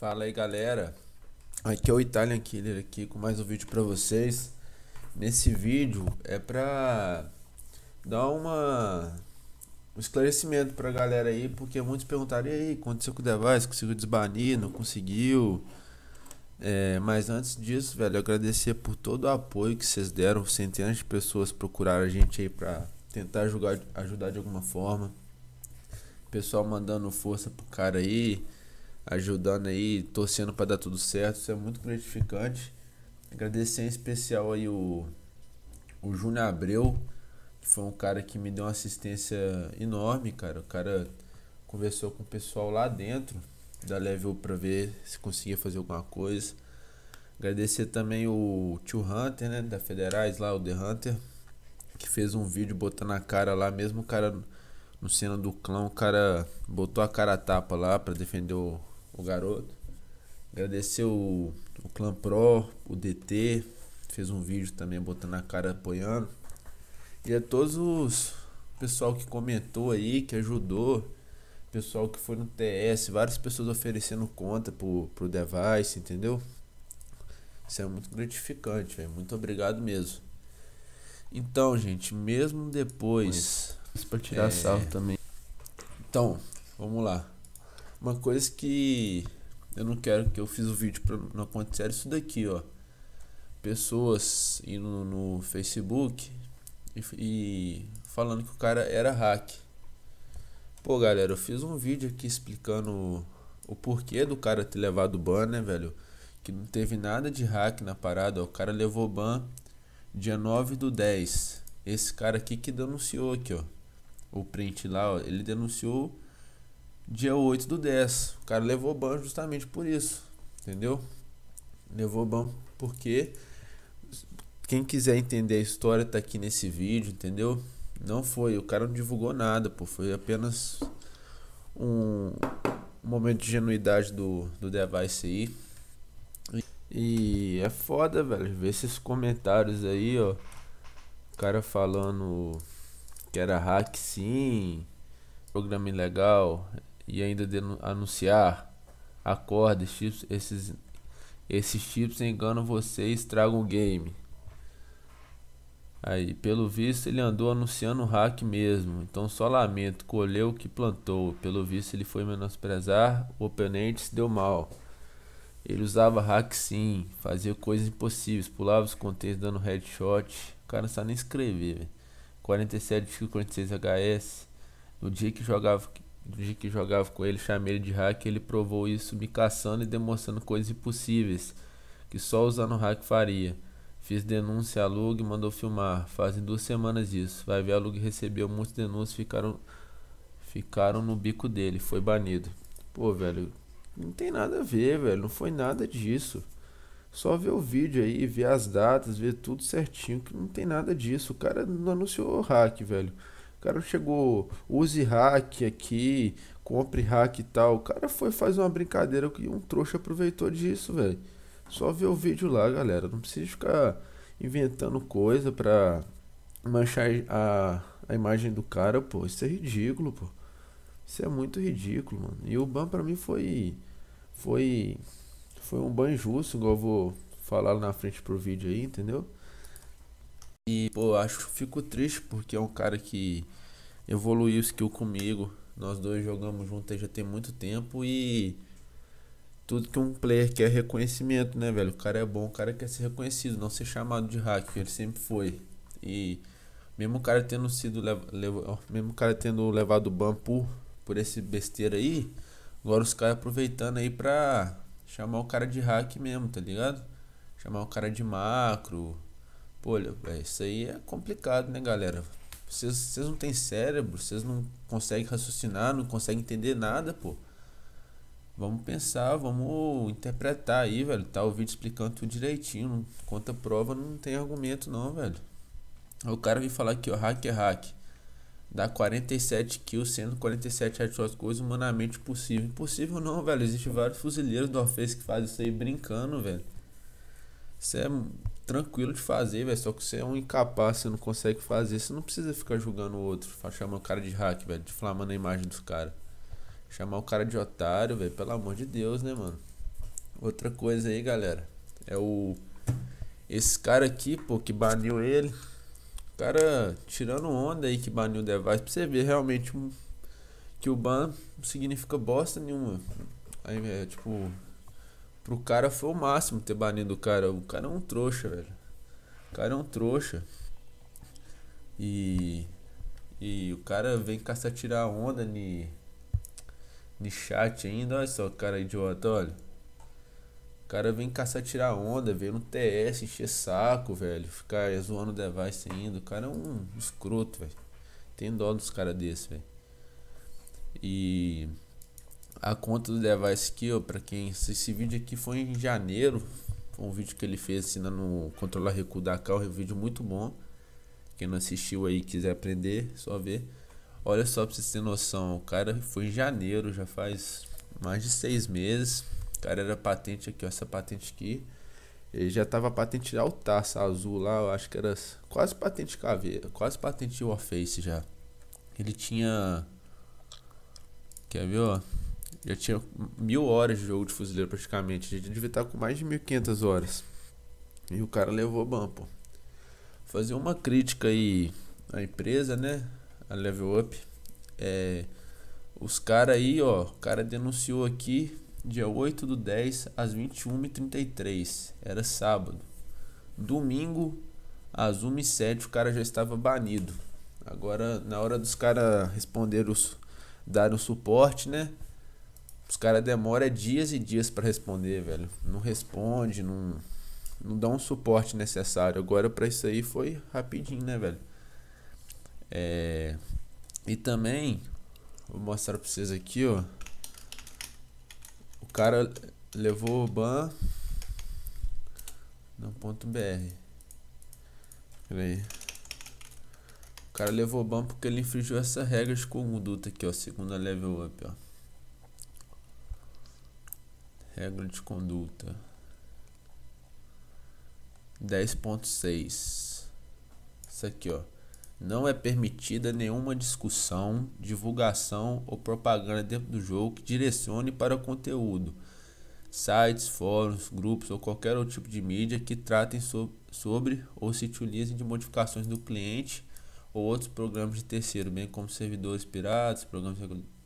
Fala aí galera, aqui é o Italian Killer aqui com mais um vídeo para vocês. Nesse vídeo é pra dar uma um esclarecimento pra galera aí, porque muitos perguntaram, e aí, aconteceu com o device, conseguiu desbanir, não conseguiu, é, mas antes disso, velho, agradecer por todo o apoio que vocês deram. Centenas de pessoas procuraram a gente aí pra tentar ajudar, ajudar de alguma forma. Pessoal mandando força pro cara aí, ajudando aí, torcendo para dar tudo certo. Isso é muito gratificante. Agradecer em especial aí o, o Júnior Abreu, que foi um cara que me deu uma assistência enorme, cara. O cara conversou com o pessoal lá dentro da level para ver se conseguia fazer alguma coisa. Agradecer também o tio Hunter, né, da Federais lá, o The Hunter, que fez um vídeo botando a cara lá, mesmo o cara no cena do clã, o cara botou a cara a tapa lá para defender o, o, garoto. Agradecer o, o Clã Pro, o DT, fez um vídeo também botando a cara apoiando. E a todos os pessoal que comentou aí, que ajudou, pessoal que foi no TS, várias pessoas oferecendo conta pro, pro device, entendeu? Isso é muito gratificante, véio. muito obrigado mesmo. Então, gente, mesmo depois. Mas, pra tirar é... também. Então, vamos lá. Uma coisa que eu não quero que eu fiz o vídeo pra não acontecer é isso daqui, ó. Pessoas indo no Facebook e, e falando que o cara era hack. Pô, galera, eu fiz um vídeo aqui explicando o porquê do cara ter levado ban, né, velho? Que não teve nada de hack na parada, ó. O cara levou ban dia 9 do 10. Esse cara aqui que denunciou aqui, ó. O print lá, ó. Ele denunciou dia 8 do 10. O cara levou ban justamente por isso, entendeu? Levou ban porque... Quem quiser entender a história tá aqui nesse vídeo, entendeu? Não foi, o cara não divulgou nada, pô. Foi apenas um, momento de genuidade do, do device aí. E é foda, velho, ver esses comentários aí, ó. O cara falando que era hack sim, programa ilegal, e ainda anunciar. Acorda, esses, esses, esses chips enganam você e estragam o game. Aí, pelo visto, ele andou anunciando o hack mesmo. Então, só lamento, colheu o que plantou. Pelo visto, ele foi menosprezar, o oponente se deu mal. Ele usava hack sim, fazia coisas impossíveis, pulava os contêineres dando headshot. O cara não sabe nem escrever, velho. 47 46 HS. No dia que jogava no dia que jogava com ele, chamei ele de hack, ele provou isso me caçando e demonstrando coisas impossíveis que só usando hack faria. Fiz denúncia a Lug, mandou filmar. Fazem duas semanas isso. Vai ver, a Lug recebeu muitas denúncias, ficaram, ficaram no bico dele. Foi banido. Pô, velho, não tem nada a ver, velho. Não foi nada disso. Só ver o vídeo aí, ver as datas, ver tudo certinho, que não tem nada disso. O cara não anunciou hack, velho. O cara chegou, use hack aqui, compre hack e tal. O cara foi fazer uma brincadeira que um trouxa aproveitou disso, velho. Só ver o vídeo lá, galera. Não precisa ficar inventando coisa pra manchar a, a imagem do cara, pô. Isso é ridículo, pô. Isso é muito ridículo, mano. E o ban pra mim foi. Foi. Foi um ban justo, igual eu vou falar lá na frente pro vídeo aí, entendeu? E, pô, acho que fico triste porque é um cara que evoluiu o skill comigo. Nós dois jogamos juntos já tem muito tempo e tudo que um player quer é reconhecimento, né, velho? O cara é bom, o cara quer ser reconhecido, não ser chamado de hacker, ele sempre foi. E mesmo o cara tendo sido mesmo o cara tendo levado ban por, por esse besteira aí, agora os caras aproveitando aí pra chamar o cara de hack mesmo, tá ligado? Chamar o cara de macro. Pô, isso aí é complicado, né, galera? Vocês não têm cérebro, vocês não conseguem raciocinar, não conseguem entender nada, pô. Vamos pensar, vamos interpretar aí, velho. Tá o vídeo explicando tudo direitinho. conta prova, não tem argumento não, velho. O cara veio falar que o hack é hack. Dá 47 kills, sendo 47 headshots, coisa humanamente possível. Impossível não, velho. Existem vários fuzileiros do Warface que fazem isso aí brincando, velho. Isso é tranquilo de fazer, velho. Só que você é um incapaz, você não consegue fazer. Você não precisa ficar julgando o outro, chamando o cara de hack, velho. Diflamando a imagem dos caras. Chamar o cara de otário, velho, pelo amor de Deus, né, mano? Outra coisa aí, galera, é o. Esse cara aqui, pô, que baniu ele. O cara tirando onda aí que baniu o device pra você ver realmente que o ban não significa bosta nenhuma. Aí, é, tipo, pro cara foi o máximo ter banido o cara. O cara é um trouxa, velho. O cara é um trouxa. E. E o cara vem caçar tirar onda e. Né? de chat ainda. Olha só, cara idiota, olha. O cara vem caçar tirar onda, vem no TS, encher saco, velho. Ficar zoando o device ainda. O cara é um escroto, velho. Tem dó dos caras desse, velho. E a conta do device aqui, ó, pra quem. Esse vídeo aqui foi em janeiro. Foi um vídeo que ele fez ensinando no controlar recuo da carro. É um vídeo muito bom. Quem não assistiu aí quiser aprender, só ver. Olha só pra vocês terem noção, o cara foi em janeiro, já faz mais de seis meses. O cara era patente aqui, ó, essa patente aqui. Ele já tava patente altaça azul lá, eu acho que era quase patente caveira, quase patente Warface já. Ele tinha. Quer ver, ó? Já tinha mil horas de jogo de fuzileiro praticamente. Ele devia estar tá com mais de 1500 horas. E o cara levou ban, Fazer uma crítica aí à empresa, né? a Level Up. É, os caras aí, ó, o cara denunciou aqui dia 8 do 10 às 21h33, era sábado. Domingo às 1h07 o cara já estava banido. Agora, na hora dos caras responder os dar o suporte, né? Os caras demora dias e dias para responder, velho. Não responde, não não dá um suporte necessário. Agora para isso aí foi rapidinho, né, velho? É, e também, vou mostrar para vocês aqui, ó. O cara levou o ban no ponto .br. Peraí. O cara levou o ban porque ele infringiu essa regra de conduta aqui, ó, segunda level up, ó. Regra de conduta 10.6. Isso aqui, ó. Não é permitida nenhuma discussão, divulgação ou propaganda dentro do jogo que direcione para o conteúdo, sites, fóruns, grupos ou qualquer outro tipo de mídia que tratem sobre ou se utilizem de modificações do cliente ou outros programas de terceiro, bem como servidores piratas, programas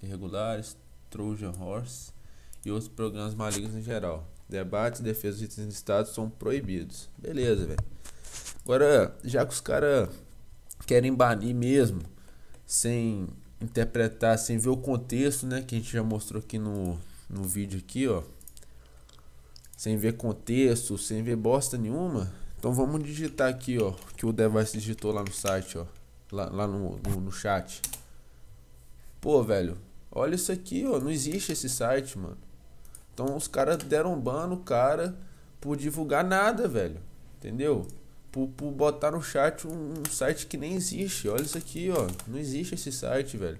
irregulares, Trojan Horse e outros programas malignos em geral. Debates e defesa de itens são proibidos. Beleza, velho. Agora, já que os caras querem banir mesmo, sem interpretar, sem ver o contexto, né? Que a gente já mostrou aqui no, no vídeo aqui, ó. Sem ver contexto, sem ver bosta nenhuma. Então vamos digitar aqui, ó, que o device digitou lá no site, ó. Lá, lá no, no, no chat. Pô, velho, olha isso aqui, ó. Não existe esse site, mano. Então os caras deram ban no cara por divulgar nada, velho. Entendeu? por, por botar no chat um, um site que nem existe. Olha isso aqui, ó. Não existe esse site, velho.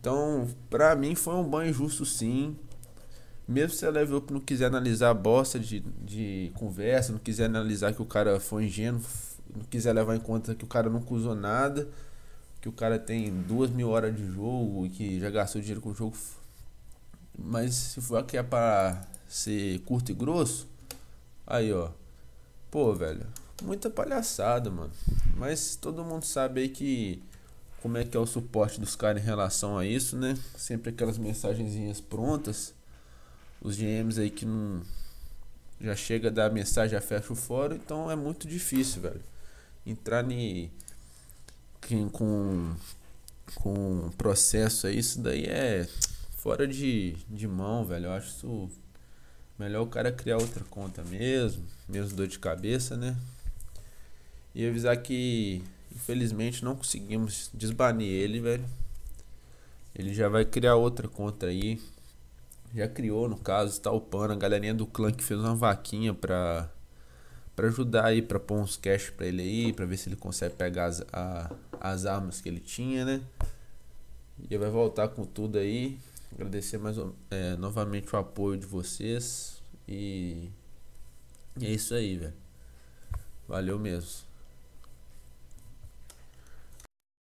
Então, pra mim foi um banho justo sim. Mesmo se a level up não quiser analisar a bosta de, de conversa, não quiser analisar que o cara foi ingênuo, não quiser levar em conta que o cara não usou nada, que o cara tem duas mil horas de jogo e que já gastou dinheiro com o jogo. Mas se for aqui é pra ser curto e grosso, aí ó, Pô, velho, muita palhaçada, mano. Mas todo mundo sabe aí que como é que é o suporte dos caras em relação a isso, né? Sempre aquelas mensagenzinhas prontas. Os GMs aí que não já chega a dar mensagem, já fecha o fórum, então é muito difícil, velho. Entrar ni, quem, com com processo aí, isso daí é fora de, de mão, velho. Eu acho isso Melhor o cara criar outra conta mesmo, mesmo dor de cabeça, né? E avisar que infelizmente não conseguimos desbanir ele, velho. Ele já vai criar outra conta aí. Já criou, no caso, tá upando. A galerinha do clã que fez uma vaquinha pra, pra ajudar aí, pra pôr uns cash pra ele aí, pra ver se ele consegue pegar as, a, as armas que ele tinha, né? E vai voltar com tudo aí. Agradecer mais é, novamente o apoio de vocês. E é isso aí, velho. Valeu mesmo.